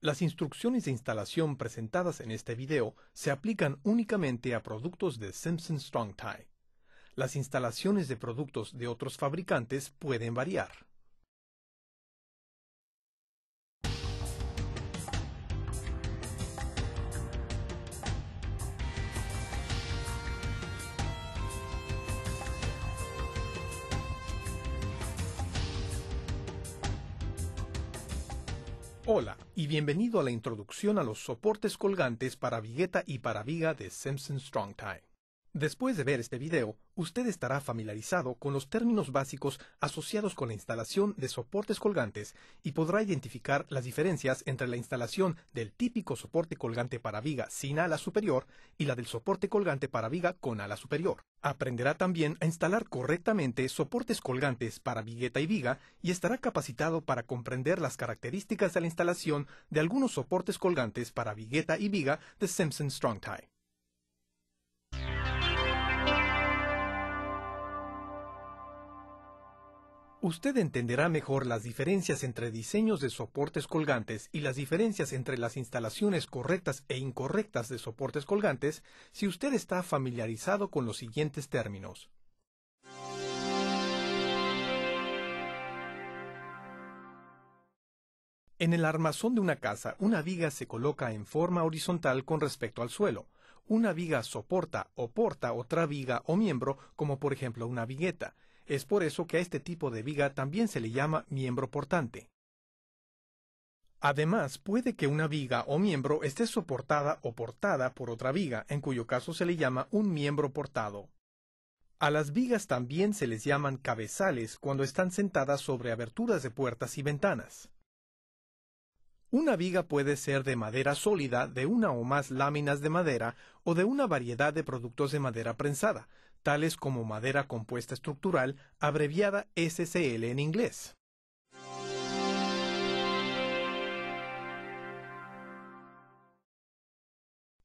Las instrucciones de instalación presentadas en este video se aplican únicamente a productos de Simpson Strong Tie. Las instalaciones de productos de otros fabricantes pueden variar. Hola y bienvenido a la introducción a los soportes colgantes para vigueta y para viga de Simpson Strong Tie. Después de ver este video, usted estará familiarizado con los términos básicos asociados con la instalación de soportes colgantes y podrá identificar las diferencias entre la instalación del típico soporte colgante para viga sin ala superior y la del soporte colgante para viga con ala superior. Aprenderá también a instalar correctamente soportes colgantes para vigueta y viga y estará capacitado para comprender las características de la instalación de algunos soportes colgantes para vigueta y viga de Simpson Strong Tie. Usted entenderá mejor las diferencias entre diseños de soportes colgantes y las diferencias entre las instalaciones correctas e incorrectas de soportes colgantes si usted está familiarizado con los siguientes términos. En el armazón de una casa, una viga se coloca en forma horizontal con respecto al suelo. Una viga soporta o porta otra viga o miembro, como por ejemplo una vigueta, es por eso que a este tipo de viga también se le llama miembro portante. Además, puede que una viga o miembro esté soportada o portada por otra viga, en cuyo caso se le llama un miembro portado. A las vigas también se les llaman cabezales cuando están sentadas sobre aberturas de puertas y ventanas. Una viga puede ser de madera sólida, de una o más láminas de madera o de una variedad de productos de madera prensada, tales como madera compuesta estructural, abreviada SCL en inglés.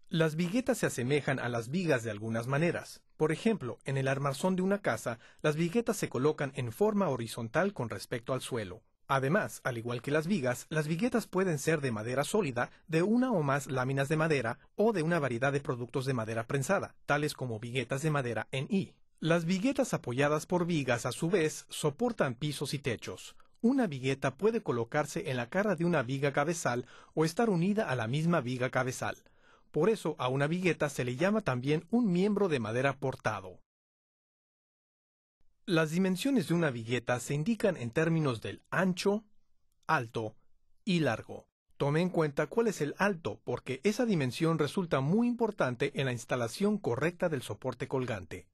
Las viguetas se asemejan a las vigas de algunas maneras. Por ejemplo, en el armazón de una casa, las viguetas se colocan en forma horizontal con respecto al suelo, Además, al igual que las vigas, las viguetas pueden ser de madera sólida, de una o más láminas de madera o de una variedad de productos de madera prensada, tales como viguetas de madera en I. Las viguetas apoyadas por vigas a su vez soportan pisos y techos. Una vigueta puede colocarse en la cara de una viga cabezal o estar unida a la misma viga cabezal. Por eso a una vigueta se le llama también un miembro de madera portado. Las dimensiones de una vigueta se indican en términos del ancho, alto y largo. Tome en cuenta cuál es el alto, porque esa dimensión resulta muy importante en la instalación correcta del soporte colgante.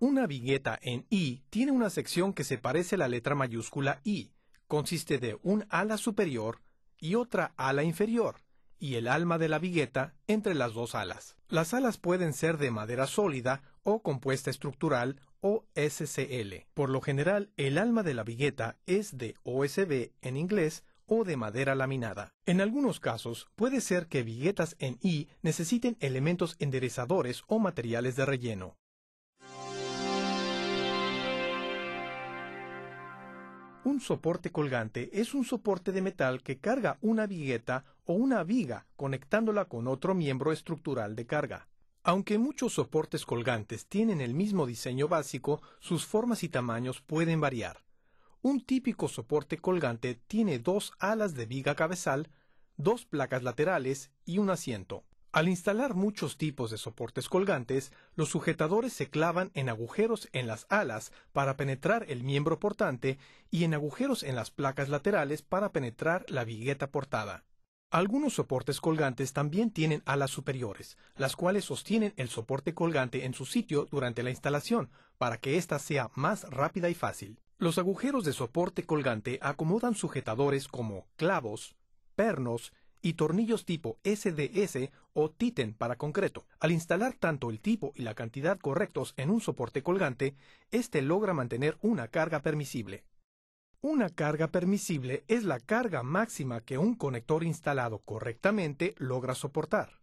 Una vigueta en I tiene una sección que se parece a la letra mayúscula I. Consiste de un ala superior y otra ala inferior y el alma de la vigueta entre las dos alas. Las alas pueden ser de madera sólida o compuesta estructural o SCL. Por lo general, el alma de la vigueta es de OSB en inglés o de madera laminada. En algunos casos, puede ser que viguetas en I necesiten elementos enderezadores o materiales de relleno. Un soporte colgante es un soporte de metal que carga una vigueta una viga conectándola con otro miembro estructural de carga. Aunque muchos soportes colgantes tienen el mismo diseño básico, sus formas y tamaños pueden variar. Un típico soporte colgante tiene dos alas de viga cabezal, dos placas laterales y un asiento. Al instalar muchos tipos de soportes colgantes, los sujetadores se clavan en agujeros en las alas para penetrar el miembro portante y en agujeros en las placas laterales para penetrar la vigueta portada. Algunos soportes colgantes también tienen alas superiores, las cuales sostienen el soporte colgante en su sitio durante la instalación, para que ésta sea más rápida y fácil. Los agujeros de soporte colgante acomodan sujetadores como clavos, pernos y tornillos tipo SDS o Titen para concreto. Al instalar tanto el tipo y la cantidad correctos en un soporte colgante, éste logra mantener una carga permisible. Una carga permisible es la carga máxima que un conector instalado correctamente logra soportar.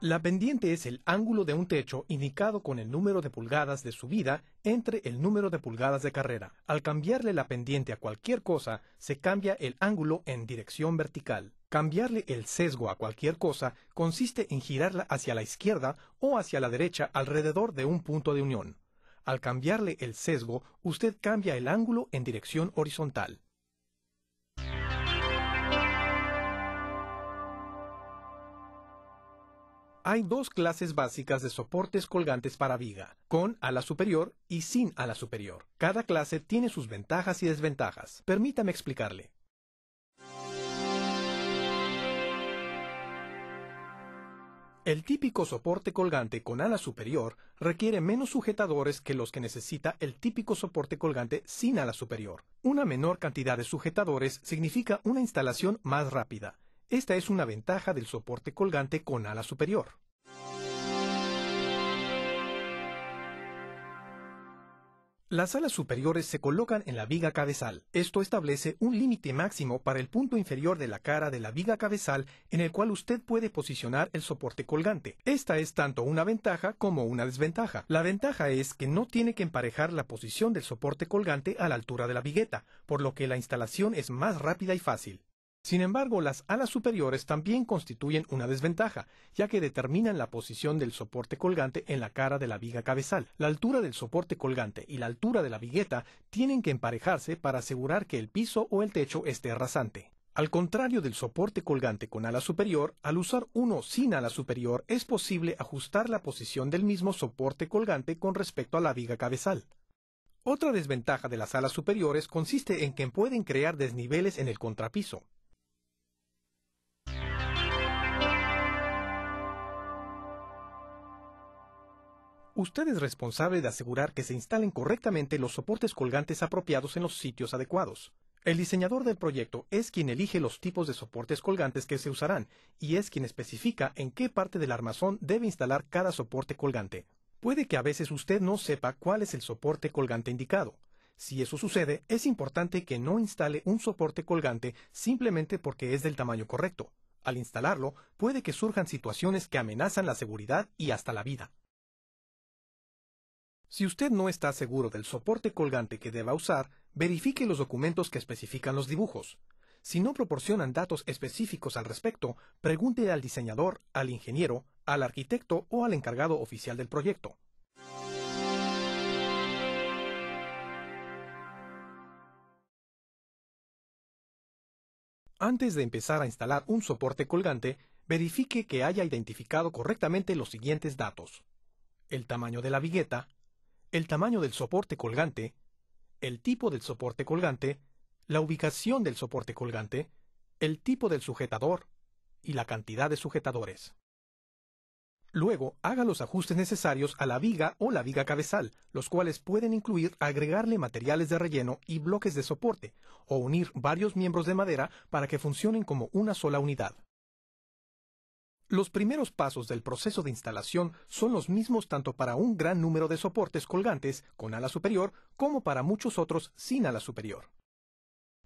La pendiente es el ángulo de un techo indicado con el número de pulgadas de subida entre el número de pulgadas de carrera. Al cambiarle la pendiente a cualquier cosa, se cambia el ángulo en dirección vertical. Cambiarle el sesgo a cualquier cosa consiste en girarla hacia la izquierda o hacia la derecha alrededor de un punto de unión. Al cambiarle el sesgo, usted cambia el ángulo en dirección horizontal. Hay dos clases básicas de soportes colgantes para viga, con ala superior y sin ala superior. Cada clase tiene sus ventajas y desventajas. Permítame explicarle. El típico soporte colgante con ala superior requiere menos sujetadores que los que necesita el típico soporte colgante sin ala superior. Una menor cantidad de sujetadores significa una instalación más rápida. Esta es una ventaja del soporte colgante con ala superior. Las alas superiores se colocan en la viga cabezal. Esto establece un límite máximo para el punto inferior de la cara de la viga cabezal en el cual usted puede posicionar el soporte colgante. Esta es tanto una ventaja como una desventaja. La ventaja es que no tiene que emparejar la posición del soporte colgante a la altura de la vigueta, por lo que la instalación es más rápida y fácil. Sin embargo, las alas superiores también constituyen una desventaja, ya que determinan la posición del soporte colgante en la cara de la viga cabezal. La altura del soporte colgante y la altura de la vigueta tienen que emparejarse para asegurar que el piso o el techo esté rasante. Al contrario del soporte colgante con ala superior, al usar uno sin ala superior es posible ajustar la posición del mismo soporte colgante con respecto a la viga cabezal. Otra desventaja de las alas superiores consiste en que pueden crear desniveles en el contrapiso. Usted es responsable de asegurar que se instalen correctamente los soportes colgantes apropiados en los sitios adecuados. El diseñador del proyecto es quien elige los tipos de soportes colgantes que se usarán y es quien especifica en qué parte del armazón debe instalar cada soporte colgante. Puede que a veces usted no sepa cuál es el soporte colgante indicado. Si eso sucede, es importante que no instale un soporte colgante simplemente porque es del tamaño correcto. Al instalarlo, puede que surjan situaciones que amenazan la seguridad y hasta la vida. Si usted no está seguro del soporte colgante que deba usar, verifique los documentos que especifican los dibujos. Si no proporcionan datos específicos al respecto, pregunte al diseñador, al ingeniero, al arquitecto o al encargado oficial del proyecto. Antes de empezar a instalar un soporte colgante, verifique que haya identificado correctamente los siguientes datos. El tamaño de la vigueta, el tamaño del soporte colgante, el tipo del soporte colgante, la ubicación del soporte colgante, el tipo del sujetador y la cantidad de sujetadores. Luego, haga los ajustes necesarios a la viga o la viga cabezal, los cuales pueden incluir agregarle materiales de relleno y bloques de soporte, o unir varios miembros de madera para que funcionen como una sola unidad. Los primeros pasos del proceso de instalación son los mismos tanto para un gran número de soportes colgantes con ala superior como para muchos otros sin ala superior.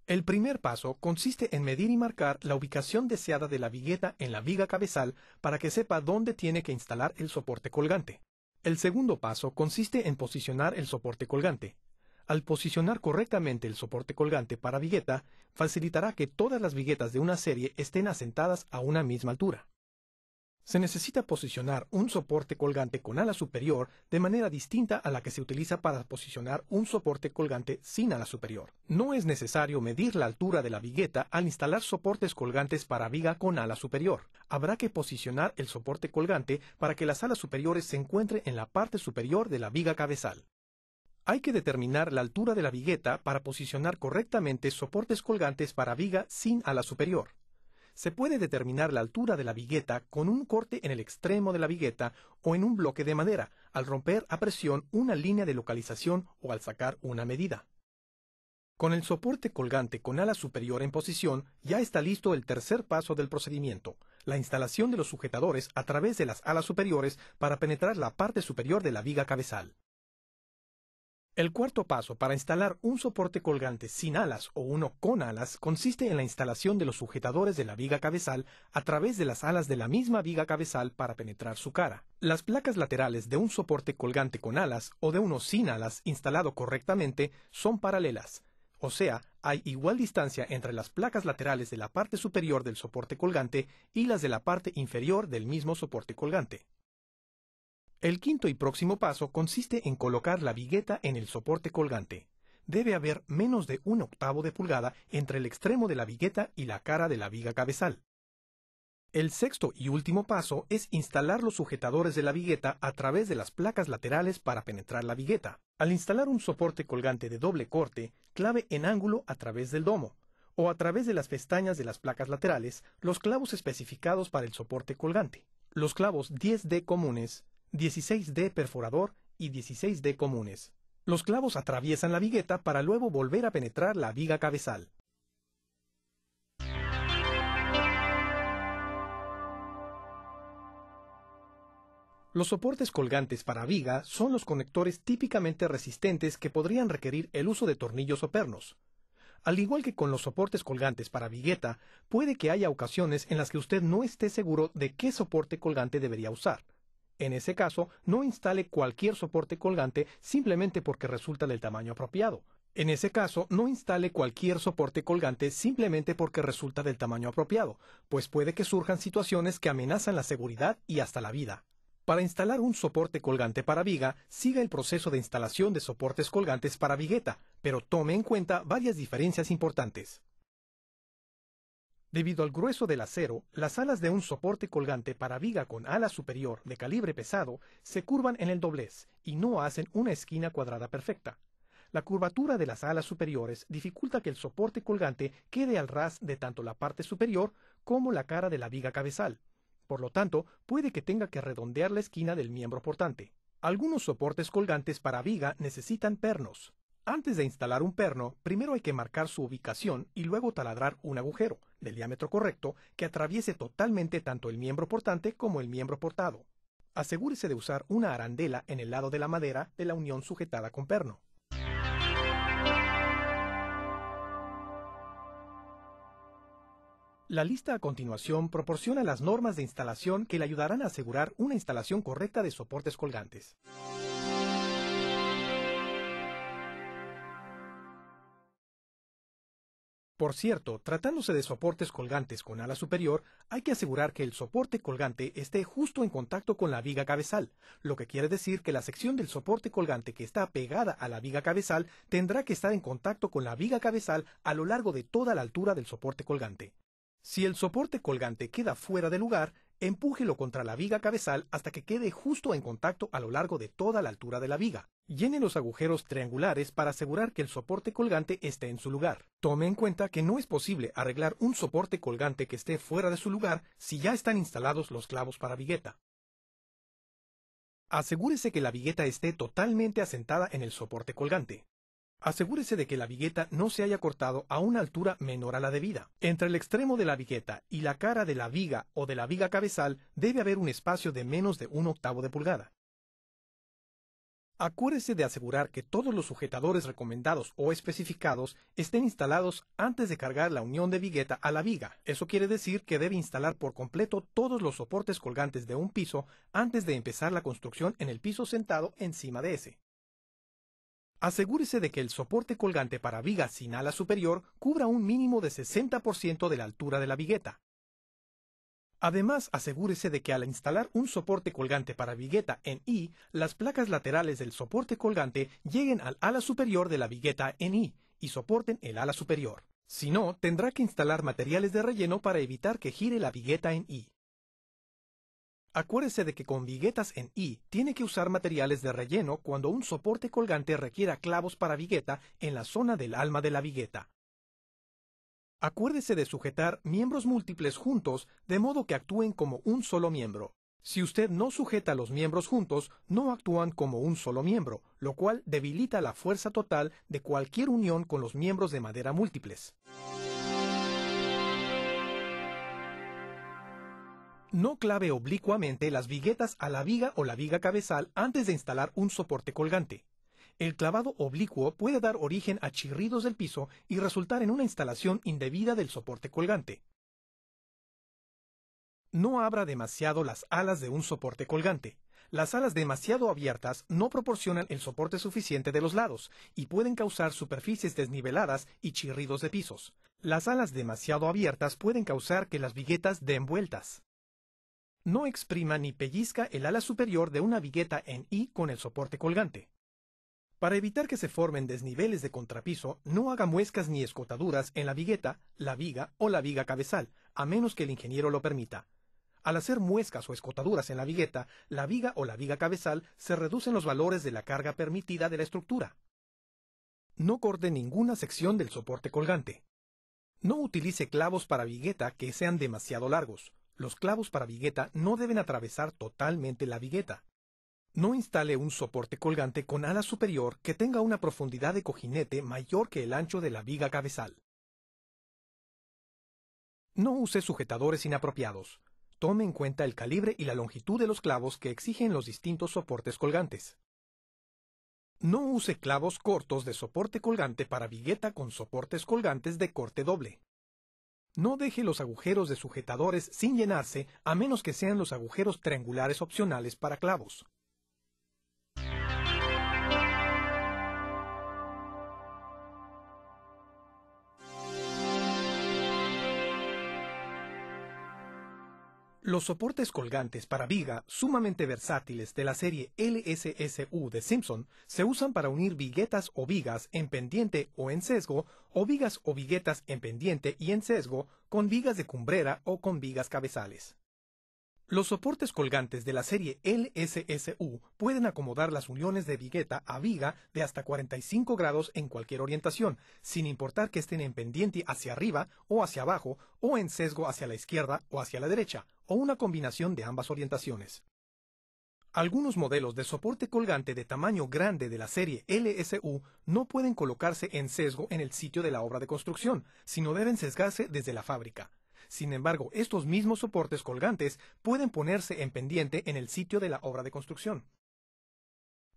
El primer paso consiste en medir y marcar la ubicación deseada de la vigueta en la viga cabezal para que sepa dónde tiene que instalar el soporte colgante. El segundo paso consiste en posicionar el soporte colgante. Al posicionar correctamente el soporte colgante para vigueta, facilitará que todas las viguetas de una serie estén asentadas a una misma altura. Se necesita posicionar un soporte colgante con ala superior de manera distinta a la que se utiliza para posicionar un soporte colgante sin ala superior. No es necesario medir la altura de la vigueta al instalar soportes colgantes para viga con ala superior. Habrá que posicionar el soporte colgante para que las alas superiores se encuentren en la parte superior de la viga cabezal. Hay que determinar la altura de la vigueta para posicionar correctamente soportes colgantes para viga sin ala superior. Se puede determinar la altura de la vigueta con un corte en el extremo de la vigueta o en un bloque de madera, al romper a presión una línea de localización o al sacar una medida. Con el soporte colgante con ala superior en posición, ya está listo el tercer paso del procedimiento, la instalación de los sujetadores a través de las alas superiores para penetrar la parte superior de la viga cabezal. El cuarto paso para instalar un soporte colgante sin alas o uno con alas consiste en la instalación de los sujetadores de la viga cabezal a través de las alas de la misma viga cabezal para penetrar su cara. Las placas laterales de un soporte colgante con alas o de uno sin alas instalado correctamente son paralelas, o sea, hay igual distancia entre las placas laterales de la parte superior del soporte colgante y las de la parte inferior del mismo soporte colgante. El quinto y próximo paso consiste en colocar la vigueta en el soporte colgante. Debe haber menos de un octavo de pulgada entre el extremo de la vigueta y la cara de la viga cabezal. El sexto y último paso es instalar los sujetadores de la vigueta a través de las placas laterales para penetrar la vigueta. Al instalar un soporte colgante de doble corte, clave en ángulo a través del domo, o a través de las pestañas de las placas laterales, los clavos especificados para el soporte colgante. Los clavos 10D comunes 16D perforador y 16D comunes. Los clavos atraviesan la vigueta para luego volver a penetrar la viga cabezal. Los soportes colgantes para viga son los conectores típicamente resistentes que podrían requerir el uso de tornillos o pernos. Al igual que con los soportes colgantes para vigueta, puede que haya ocasiones en las que usted no esté seguro de qué soporte colgante debería usar. En ese caso, no instale cualquier soporte colgante simplemente porque resulta del tamaño apropiado. En ese caso, no instale cualquier soporte colgante simplemente porque resulta del tamaño apropiado, pues puede que surjan situaciones que amenazan la seguridad y hasta la vida. Para instalar un soporte colgante para viga, siga el proceso de instalación de soportes colgantes para vigueta, pero tome en cuenta varias diferencias importantes. Debido al grueso del acero, las alas de un soporte colgante para viga con ala superior de calibre pesado se curvan en el doblez y no hacen una esquina cuadrada perfecta. La curvatura de las alas superiores dificulta que el soporte colgante quede al ras de tanto la parte superior como la cara de la viga cabezal. Por lo tanto, puede que tenga que redondear la esquina del miembro portante. Algunos soportes colgantes para viga necesitan pernos. Antes de instalar un perno, primero hay que marcar su ubicación y luego taladrar un agujero del diámetro correcto que atraviese totalmente tanto el miembro portante como el miembro portado. Asegúrese de usar una arandela en el lado de la madera de la unión sujetada con perno. La lista a continuación proporciona las normas de instalación que le ayudarán a asegurar una instalación correcta de soportes colgantes. Por cierto, tratándose de soportes colgantes con ala superior, hay que asegurar que el soporte colgante esté justo en contacto con la viga cabezal, lo que quiere decir que la sección del soporte colgante que está pegada a la viga cabezal tendrá que estar en contacto con la viga cabezal a lo largo de toda la altura del soporte colgante. Si el soporte colgante queda fuera de lugar, Empújelo contra la viga cabezal hasta que quede justo en contacto a lo largo de toda la altura de la viga. Llene los agujeros triangulares para asegurar que el soporte colgante esté en su lugar. Tome en cuenta que no es posible arreglar un soporte colgante que esté fuera de su lugar si ya están instalados los clavos para vigueta. Asegúrese que la vigueta esté totalmente asentada en el soporte colgante. Asegúrese de que la vigueta no se haya cortado a una altura menor a la debida. Entre el extremo de la vigueta y la cara de la viga o de la viga cabezal debe haber un espacio de menos de un octavo de pulgada. Acuérdese de asegurar que todos los sujetadores recomendados o especificados estén instalados antes de cargar la unión de vigueta a la viga. Eso quiere decir que debe instalar por completo todos los soportes colgantes de un piso antes de empezar la construcción en el piso sentado encima de ese. Asegúrese de que el soporte colgante para viga sin ala superior cubra un mínimo de 60% de la altura de la vigueta. Además, asegúrese de que al instalar un soporte colgante para vigueta en I, las placas laterales del soporte colgante lleguen al ala superior de la vigueta en I y soporten el ala superior. Si no, tendrá que instalar materiales de relleno para evitar que gire la vigueta en I. Acuérdese de que con viguetas en I tiene que usar materiales de relleno cuando un soporte colgante requiera clavos para vigueta en la zona del alma de la vigueta. Acuérdese de sujetar miembros múltiples juntos de modo que actúen como un solo miembro. Si usted no sujeta los miembros juntos, no actúan como un solo miembro, lo cual debilita la fuerza total de cualquier unión con los miembros de madera múltiples. No clave oblicuamente las viguetas a la viga o la viga cabezal antes de instalar un soporte colgante. El clavado oblicuo puede dar origen a chirridos del piso y resultar en una instalación indebida del soporte colgante. No abra demasiado las alas de un soporte colgante. Las alas demasiado abiertas no proporcionan el soporte suficiente de los lados y pueden causar superficies desniveladas y chirridos de pisos. Las alas demasiado abiertas pueden causar que las viguetas den vueltas no exprima ni pellizca el ala superior de una vigueta en I con el soporte colgante. Para evitar que se formen desniveles de contrapiso, no haga muescas ni escotaduras en la vigueta, la viga o la viga cabezal, a menos que el ingeniero lo permita. Al hacer muescas o escotaduras en la vigueta, la viga o la viga cabezal se reducen los valores de la carga permitida de la estructura. No corte ninguna sección del soporte colgante. No utilice clavos para vigueta que sean demasiado largos. Los clavos para vigueta no deben atravesar totalmente la vigueta. No instale un soporte colgante con ala superior que tenga una profundidad de cojinete mayor que el ancho de la viga cabezal. No use sujetadores inapropiados. Tome en cuenta el calibre y la longitud de los clavos que exigen los distintos soportes colgantes. No use clavos cortos de soporte colgante para vigueta con soportes colgantes de corte doble. No deje los agujeros de sujetadores sin llenarse a menos que sean los agujeros triangulares opcionales para clavos. Los soportes colgantes para viga sumamente versátiles de la serie LSSU de Simpson se usan para unir viguetas o vigas en pendiente o en sesgo o vigas o viguetas en pendiente y en sesgo con vigas de cumbrera o con vigas cabezales. Los soportes colgantes de la serie LSSU pueden acomodar las uniones de vigueta a viga de hasta 45 grados en cualquier orientación, sin importar que estén en pendiente hacia arriba o hacia abajo, o en sesgo hacia la izquierda o hacia la derecha, o una combinación de ambas orientaciones. Algunos modelos de soporte colgante de tamaño grande de la serie LSU no pueden colocarse en sesgo en el sitio de la obra de construcción, sino deben sesgarse desde la fábrica. Sin embargo, estos mismos soportes colgantes pueden ponerse en pendiente en el sitio de la obra de construcción.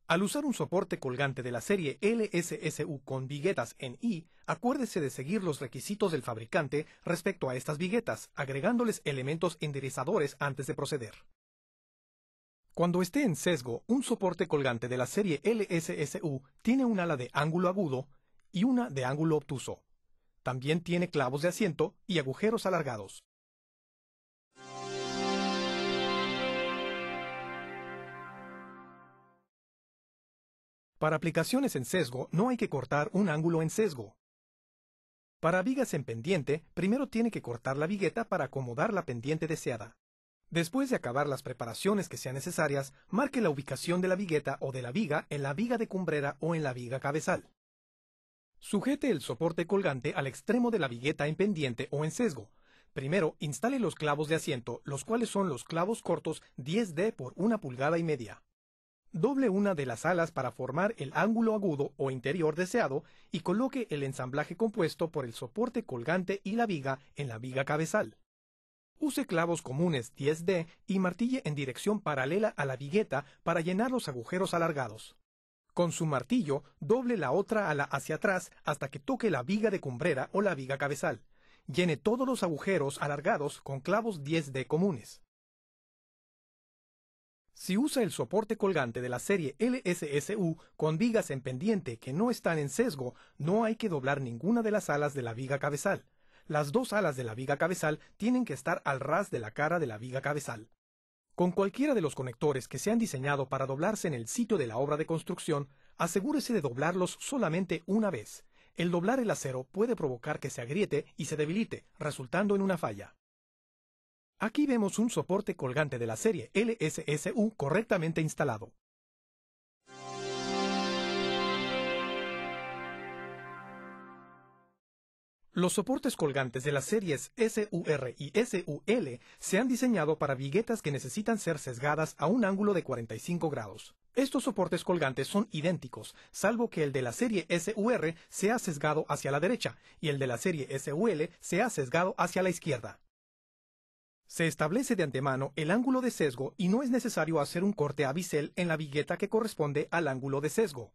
Al usar un soporte colgante de la serie LSSU con viguetas en I, acuérdese de seguir los requisitos del fabricante respecto a estas viguetas, agregándoles elementos enderezadores antes de proceder. Cuando esté en sesgo, un soporte colgante de la serie LSSU tiene un ala de ángulo agudo y una de ángulo obtuso, también tiene clavos de asiento y agujeros alargados. Para aplicaciones en sesgo no hay que cortar un ángulo en sesgo. Para vigas en pendiente, primero tiene que cortar la vigueta para acomodar la pendiente deseada. Después de acabar las preparaciones que sean necesarias, marque la ubicación de la vigueta o de la viga en la viga de cumbrera o en la viga cabezal. Sujete el soporte colgante al extremo de la vigueta en pendiente o en sesgo. Primero, instale los clavos de asiento, los cuales son los clavos cortos 10D por una pulgada y media. Doble una de las alas para formar el ángulo agudo o interior deseado y coloque el ensamblaje compuesto por el soporte colgante y la viga en la viga cabezal. Use clavos comunes 10D y martille en dirección paralela a la vigueta para llenar los agujeros alargados. Con su martillo, doble la otra ala hacia atrás hasta que toque la viga de cumbrera o la viga cabezal. Llene todos los agujeros alargados con clavos 10D comunes. Si usa el soporte colgante de la serie LSSU con vigas en pendiente que no están en sesgo, no hay que doblar ninguna de las alas de la viga cabezal. Las dos alas de la viga cabezal tienen que estar al ras de la cara de la viga cabezal. Con cualquiera de los conectores que se han diseñado para doblarse en el sitio de la obra de construcción, asegúrese de doblarlos solamente una vez. El doblar el acero puede provocar que se agriete y se debilite, resultando en una falla. Aquí vemos un soporte colgante de la serie LSSU correctamente instalado. Los soportes colgantes de las series SUR y SUL se han diseñado para viguetas que necesitan ser sesgadas a un ángulo de 45 grados. Estos soportes colgantes son idénticos, salvo que el de la serie SUR se ha sesgado hacia la derecha y el de la serie SUL se ha sesgado hacia la izquierda. Se establece de antemano el ángulo de sesgo y no es necesario hacer un corte a bisel en la vigueta que corresponde al ángulo de sesgo.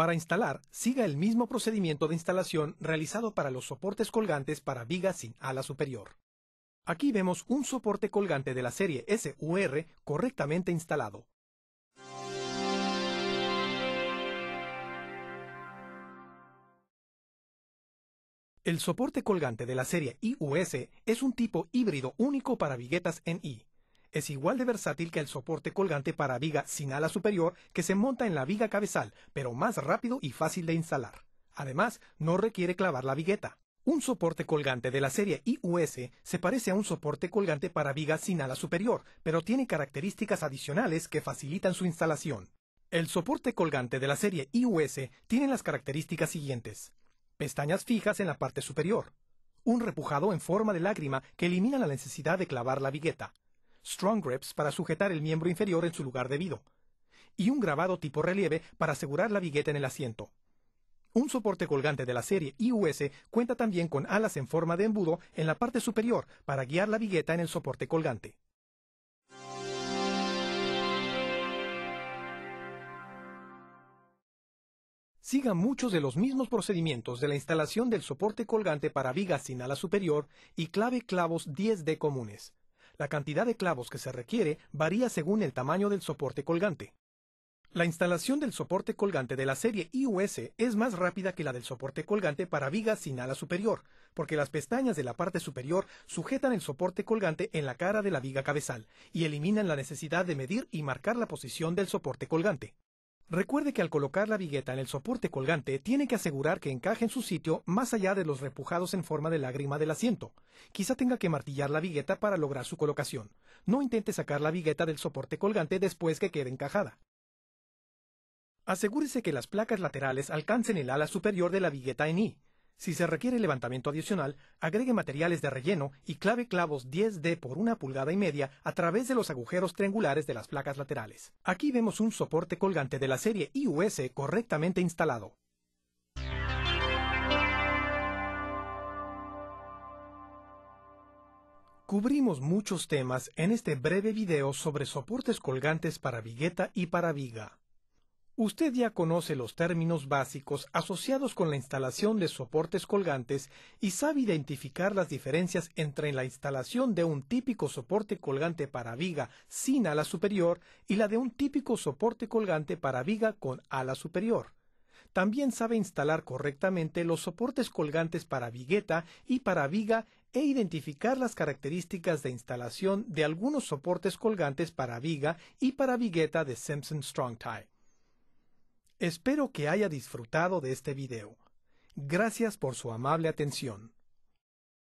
Para instalar, siga el mismo procedimiento de instalación realizado para los soportes colgantes para vigas sin ala superior. Aquí vemos un soporte colgante de la serie SUR correctamente instalado. El soporte colgante de la serie IUS es un tipo híbrido único para viguetas en I es igual de versátil que el soporte colgante para viga sin ala superior que se monta en la viga cabezal, pero más rápido y fácil de instalar. Además, no requiere clavar la vigueta. Un soporte colgante de la serie IUS se parece a un soporte colgante para viga sin ala superior, pero tiene características adicionales que facilitan su instalación. El soporte colgante de la serie IUS tiene las características siguientes. Pestañas fijas en la parte superior. Un repujado en forma de lágrima que elimina la necesidad de clavar la vigueta strong grips para sujetar el miembro inferior en su lugar debido, y un grabado tipo relieve para asegurar la vigueta en el asiento. Un soporte colgante de la serie IUS cuenta también con alas en forma de embudo en la parte superior para guiar la vigueta en el soporte colgante. Siga muchos de los mismos procedimientos de la instalación del soporte colgante para viga sin ala superior y clave clavos 10D comunes. La cantidad de clavos que se requiere varía según el tamaño del soporte colgante. La instalación del soporte colgante de la serie IUS es más rápida que la del soporte colgante para vigas sin ala superior, porque las pestañas de la parte superior sujetan el soporte colgante en la cara de la viga cabezal y eliminan la necesidad de medir y marcar la posición del soporte colgante. Recuerde que al colocar la vigueta en el soporte colgante tiene que asegurar que encaje en su sitio más allá de los repujados en forma de lágrima del asiento. Quizá tenga que martillar la vigueta para lograr su colocación. No intente sacar la vigueta del soporte colgante después que quede encajada. Asegúrese que las placas laterales alcancen el ala superior de la vigueta en I, si se requiere levantamiento adicional, agregue materiales de relleno y clave clavos 10D por una pulgada y media a través de los agujeros triangulares de las placas laterales. Aquí vemos un soporte colgante de la serie IUS correctamente instalado. Cubrimos muchos temas en este breve video sobre soportes colgantes para vigueta y para viga. Usted ya conoce los términos básicos asociados con la instalación de soportes colgantes y sabe identificar las diferencias entre la instalación de un típico soporte colgante para viga sin ala superior y la de un típico soporte colgante para viga con ala superior. También sabe instalar correctamente los soportes colgantes para vigueta y para viga e identificar las características de instalación de algunos soportes colgantes para viga y para vigueta de Simpson Strong Tie. Espero que haya disfrutado de este video. Gracias por su amable atención.